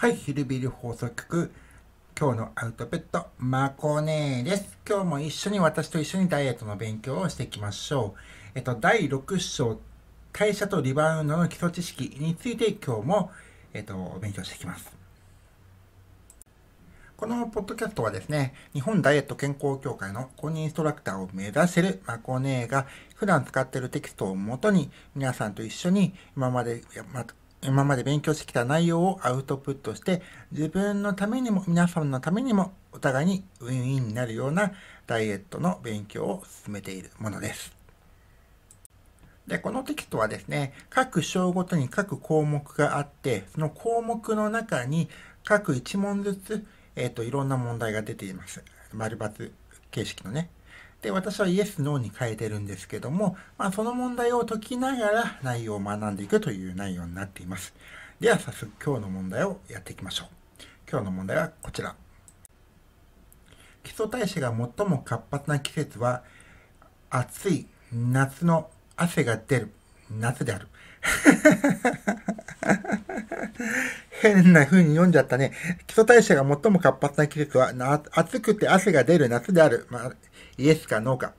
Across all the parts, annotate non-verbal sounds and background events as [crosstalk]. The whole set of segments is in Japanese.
はい、ヒルビル放送局。今日のアウトプット、まこねーです。今日も一緒に私と一緒にダイエットの勉強をしていきましょう。えっと、第6章、代謝とリバウンドの基礎知識について今日も、えっと、勉強していきます。このポッドキャストはですね、日本ダイエット健康協会の公認インストラクターを目指せるマコネーが普段使っているテキストをもとに皆さんと一緒に今まで今まで勉強してきた内容をアウトプットして、自分のためにも皆さんのためにもお互いにウィンウィンになるようなダイエットの勉強を進めているものです。で、このテキストはですね、各章ごとに各項目があって、その項目の中に各1問ずつ、えっ、ー、と、いろんな問題が出ています。丸抜形式のね。で、私は Yes, No に変えてるんですけども、まあ、その問題を解きながら内容を学んでいくという内容になっています。では早速今日の問題をやっていきましょう。今日の問題はこちら。基礎代謝が最も活発な季節は、暑い夏の汗が出る夏である。[laughs] [laughs] 変な風に読んじゃったね。基礎代謝が最も活発な季節は、暑くて汗が出る夏である。まあ、イエスかノーか。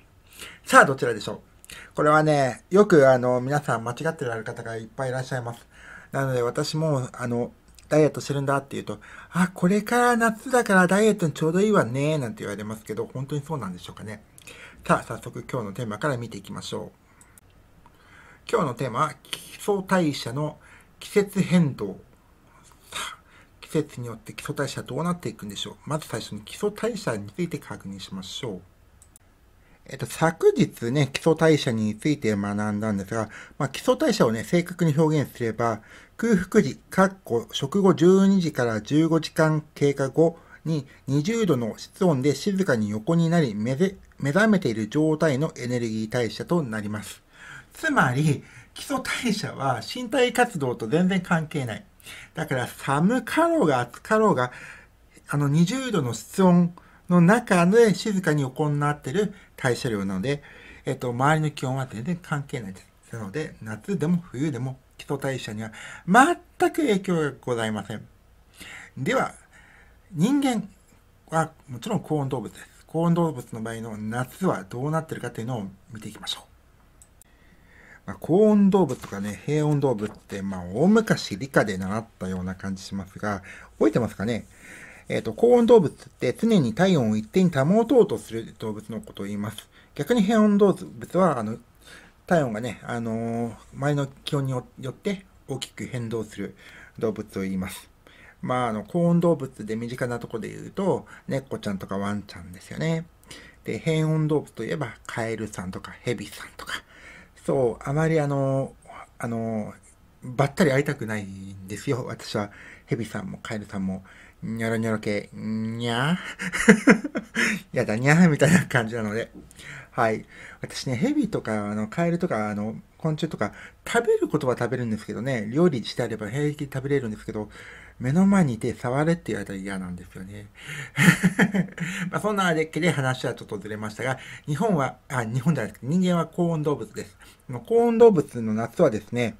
さあ、どちらでしょう。これはね、よくあの、皆さん間違ってられる方がいっぱいいらっしゃいます。なので、私も、あの、ダイエットしてるんだって言うと、あ、これから夏だからダイエットにちょうどいいわね、なんて言われますけど、本当にそうなんでしょうかね。さあ、早速今日のテーマから見ていきましょう。今日のテーマは、基礎代謝の季節変動。季節によって基礎代謝どうなっていくんでしょう。まず最初に基礎代謝について確認しましょう。えっと、昨日ね、基礎代謝について学んだんですが、まあ、基礎代謝をね、正確に表現すれば、空腹時、かっこ食後12時から15時間経過後に20度の室温で静かに横になり目、目覚めている状態のエネルギー代謝となります。つまり、基礎代謝は身体活動と全然関係ない。だから寒かろうが暑かろうが、あの20度の室温の中で静かに行ってる代謝量なので、えっと、周りの気温は全然関係ないです。なので、夏でも冬でも基礎代謝には全く影響がございません。では、人間はもちろん高温動物です。高温動物の場合の夏はどうなってるかというのを見ていきましょう。まあ、高温動物とかね、平温動物って、まあ、大昔理科で習ったような感じしますが、覚えてますかねえっ、ー、と、高温動物って常に体温を一定に保とうとする動物のことを言います。逆に平温動物は、あの、体温がね、あのー、前の気温によって大きく変動する動物を言います。まあ、あの、高温動物で身近なとこで言うと、猫ちゃんとかワンちゃんですよね。で、変温動物といえば、カエルさんとかヘビさんとか、そう、あまりあの、あの、ばったり会いたくないんですよ。私は、ヘビさんもカエルさんも、ニョロニョロ系、にゃー [laughs] やだにゃーみたいな感じなので。はい。私ね、ヘビとか、あの、カエルとか、あの、昆虫とか、食べることは食べるんですけどね、料理してあれば平気で食べれるんですけど、目の前にいて触れって言われたら嫌なんですよね。[laughs] まあそんなあれっけで話はちょっとずれましたが、日本は、あ、日本じゃなくて人間は高温動物です。高温動物の夏はですね、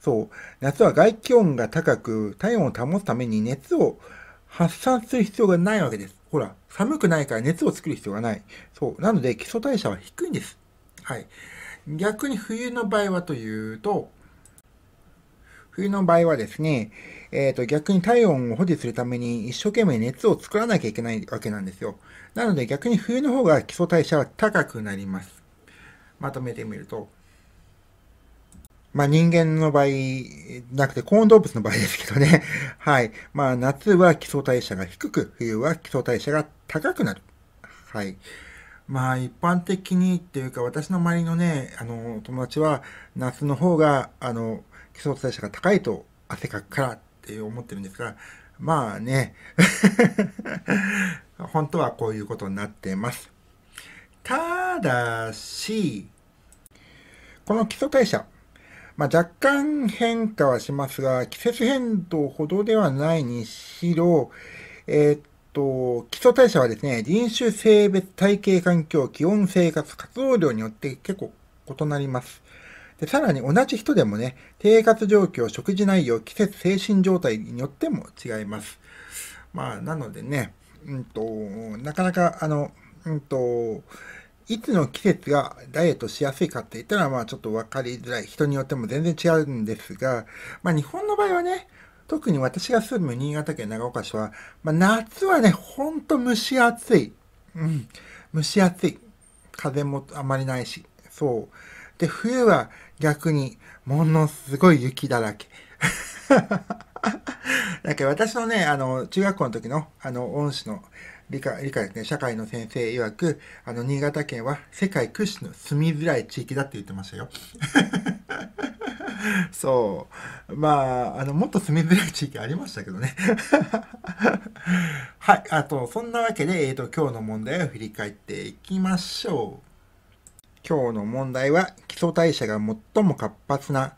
そう、夏は外気温が高く体温を保つために熱を発散する必要がないわけです。ほら、寒くないから熱を作る必要がない。そう。なので、基礎代謝は低いんです。はい。逆に冬の場合はというと、冬の場合はですね、えっ、ー、と、逆に体温を保持するために一生懸命熱を作らなきゃいけないわけなんですよ。なので逆に冬の方が基礎代謝は高くなります。まとめてみると。まあ人間の場合、なくて、高温動物の場合ですけどね。[laughs] はい。まあ夏は基礎代謝が低く、冬は基礎代謝が高くなる。はい。まあ一般的にっていうか、私の周りのね、あの、友達は夏の方が、あの、基礎代謝が高いと汗かくからって思ってるんですが、まあね、[laughs] 本当はこういうことになってます。ただし、この基礎代謝、まあ、若干変化はしますが、季節変動ほどではないにしろ、えー、っと、基礎代謝はですね、人種、性別、体型、環境、気温、生活、活動量によって結構異なります。で、さらに同じ人でもね、生活状況、食事内容、季節、精神状態によっても違います。まあ、なのでね、うんと、なかなか、あの、うんと、いつの季節がダイエットしやすいかって言ったら、まあちょっと分かりづらい。人によっても全然違うんですが、まあ日本の場合はね、特に私が住む新潟県長岡市は、まあ夏はね、ほんと蒸し暑い。うん。蒸し暑い。風もあまりないし。そう。で、冬は逆に、ものすごい雪だらけ。[laughs] だけか私のね、あの、中学校の時の、あの、恩師の、理解、理科ですね、社会の先生曰く、あの、新潟県は世界屈指の住みづらい地域だって言ってましたよ。[laughs] そう。まあ、あの、もっと住みづらい地域ありましたけどね。[laughs] はい。あと、そんなわけで、えっ、ー、と、今日の問題を振り返っていきましょう。今日の問題は、基礎代謝が最も活発な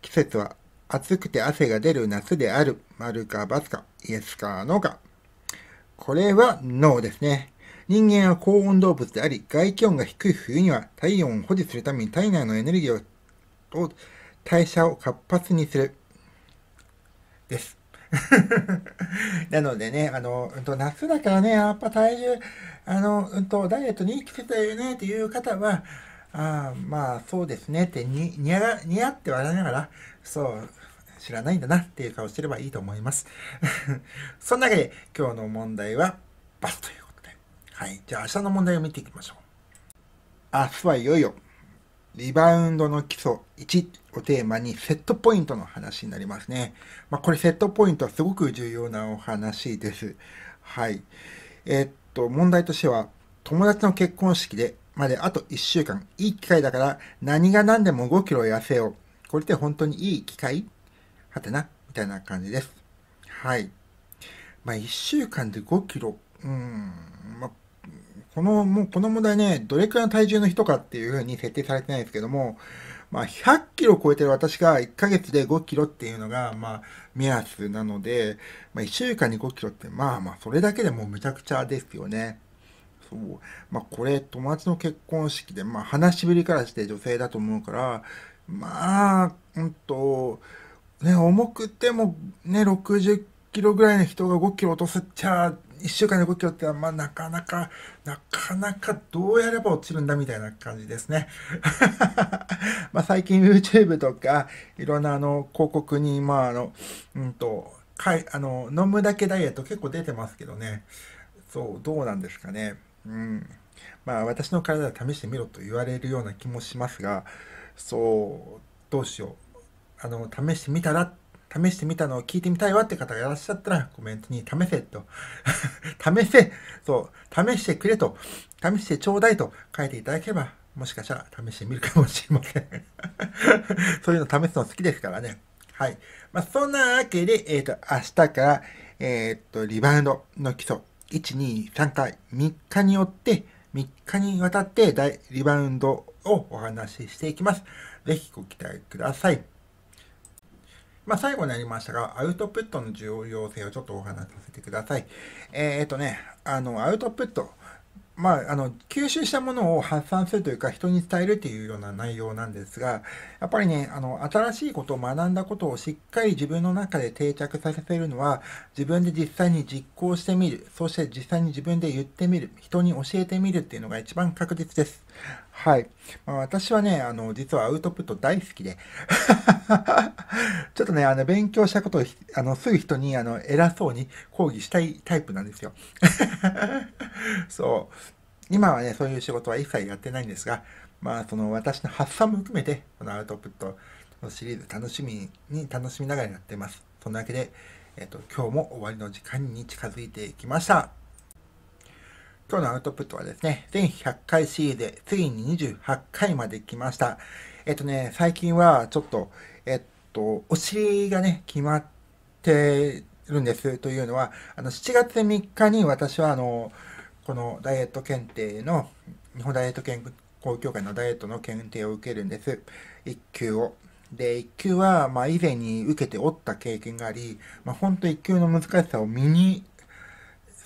季節は、暑くて汗が出る夏である。丸か×か、イエスかノーか。これは脳ですね。人間は高温動物であり、外気温が低い冬には体温を保持するために体内のエネルギーを代謝を活発にする。です。[laughs] なのでね、あの、うんと、夏だからね、やっぱ体重、あの、うんと、ダイエットにいい季節だよねっていう方は、ああ、まあそうですねってに、にや、にやって笑いながら、そう、知らないんだなっていう顔してればいいと思います。[laughs] そんなわけで、今日の問題はバスということで。はい。じゃあ明日の問題を見ていきましょう。明日はいよいよ、リバウンドの基礎1をテーマにセットポイントの話になりますね。まあ、これセットポイントはすごく重要なお話です。はい。えー、っと、問題としては、友達の結婚式でまであと1週間、いい機会だから何が何でも5キロ痩せよう。これって本当にいい機会はてな、みたいな感じです。はい。まあ、1週間で5キロ。うん。まあ、この、もうこの問題ね、どれくらいの体重の人かっていうふうに設定されてないですけども、まあ、100キロ超えてる私が1ヶ月で5キロっていうのが、まあ、目安なので、まあ、1週間に5キロって、まあまあ、それだけでもうむちゃくちゃですよね。そう。まあ、これ、友達の結婚式で、まあ、話しぶりからして女性だと思うから、まあ、うんと、ね、重くてもね、60キロぐらいの人が5キロ落とすっちゃ、1週間で5キロっては、まあなかなか、なかなかどうやれば落ちるんだみたいな感じですね。[laughs] まあ最近 YouTube とか、いろんなあの、広告に、まああの、うんと、かい、あの、飲むだけダイエット結構出てますけどね。そう、どうなんですかね。うん。まあ私の体は試してみろと言われるような気もしますが、そう、どうしよう。あの、試してみたら、試してみたのを聞いてみたいわって方がいらっしゃったら、コメントに試せと、[laughs] 試せ、そう、試してくれと、試してちょうだいと書いていただければ、もしかしたら試してみるかもしれません [laughs] そういうの試すの好きですからね。はい。まあ、そんなわけで、えっ、ー、と、明日から、えっ、ー、と、リバウンドの基礎、1、2、3回、3日によって、3日にわたってリバウンドをお話ししていきます。ぜひご期待ください。まあ、最後になりましたが、アウトプットの重要性をちょっとお話しさせてください。えっ、とね、あの、アウトプット。まあ、あの、吸収したものを発散するというか、人に伝えるっていうような内容なんですが、やっぱりね、あの、新しいことを学んだことをしっかり自分の中で定着させるのは、自分で実際に実行してみる、そして実際に自分で言ってみる、人に教えてみるっていうのが一番確実です。はい。まあ、私はね、あの、実はアウトプット大好きで [laughs] ちょっとね、あの、勉強したことを、あの、すぐ人に、あの、偉そうに抗議したいタイプなんですよ [laughs] そう。今はね、そういう仕事は一切やってないんですが、まあ、その、私の発散も含めて、このアウトプットのシリーズ楽しみに、楽しみながらやってます。そんなわけで、えっと、今日も終わりの時間に近づいてきました。今日のアウトプットはですね、全100回シリーズでついに28回まで来ました。えっとね、最近はちょっと、えっと、お尻がね、決まってるんですというのは、あの、7月3日に私はあの、このダイエット検定の、日本ダイエット健康協会のダイエットの検定を受けるんです。1級を。で、1級は、まあ以前に受けておった経験があり、まあんと1級の難しさを身に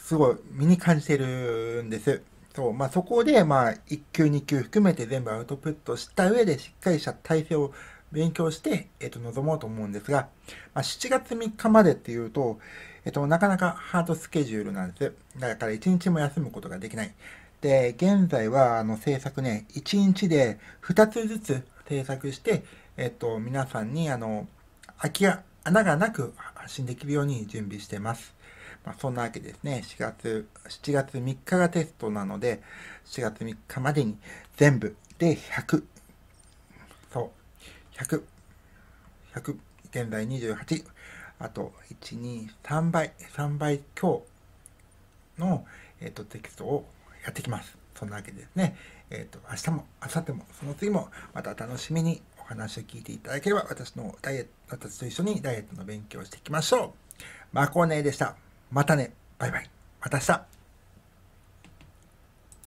すごい身に感じてるんです。そうまあ、そこで、まあ、1級2級含めて全部アウトプットした上でしっかりした体制を勉強して、えっ、と、臨もうと思うんですが、まあ、7月3日までっていうと、えっ、と、なかなかハードスケジュールなんです。だから1日も休むことができない。で、現在は、あの、制作ね、1日で2つずつ制作して、えっ、と、皆さんに、あの、空きが、穴がなく発信できるように準備してます。まあ、そんなわけですね。4月、7月3日がテストなので、4月3日までに全部で100。そう。100。100。現在28。あと、1、2、3倍、3倍強の、えっ、ー、と、テキストをやってきます。そんなわけですね。えっ、ー、と、明日も、明後日も、その次も、また楽しみにお話を聞いていただければ、私のダイエット、私と一緒にダイエットの勉強をしていきましょう。マコーでした。またね。バイバイ。また明日。